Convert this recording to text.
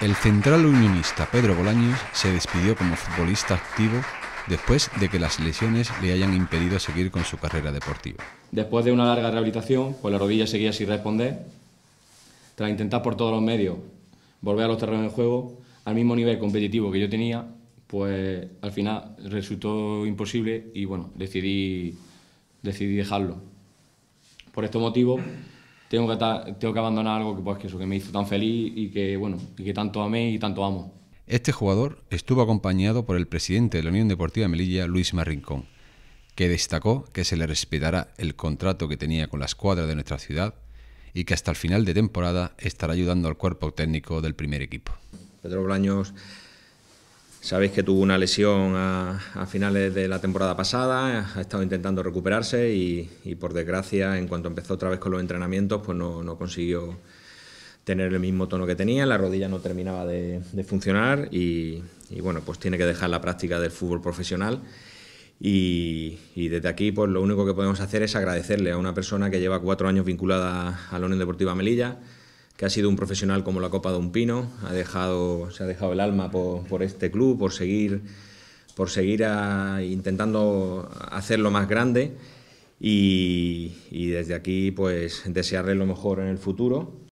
El central unionista Pedro Bolaños se despidió como futbolista activo después de que las lesiones le hayan impedido seguir con su carrera deportiva. Después de una larga rehabilitación, pues la rodilla seguía sin responder. Tras intentar por todos los medios volver a los terrenos de juego al mismo nivel competitivo que yo tenía, pues al final resultó imposible y bueno, decidí, decidí dejarlo. Por este motivo tengo que, abandonar algo que, pues, que, eso, que me hizo tan feliz y que, bueno, y que tanto amé y tanto amo. Este jugador estuvo acompañado por el presidente de la Unión Deportiva Melilla, Luis Marrincón, que destacó que se le respetará el contrato que tenía con la escuadra de nuestra ciudad y que hasta el final de temporada estará ayudando al cuerpo técnico del primer equipo. Pedro Blaños Sabéis que tuvo una lesión a, finales de la temporada pasada, ha estado intentando recuperarse y, por desgracia, en cuanto empezó otra vez con los entrenamientos, pues no, consiguió tener el mismo tono que tenía, la rodilla no terminaba de, funcionar y, bueno, pues tiene que dejar la práctica del fútbol profesional. Y, desde aquí, pues lo único que podemos hacer es agradecerle a una persona que lleva cuatro años vinculada a la Unión Deportiva Melilla, que ha sido un profesional como la copa de un pino, ha se ha dejado el alma por, este club, por seguir, por seguir intentando hacerlo más grande y, y desde aquí pues desearle lo mejor en el futuro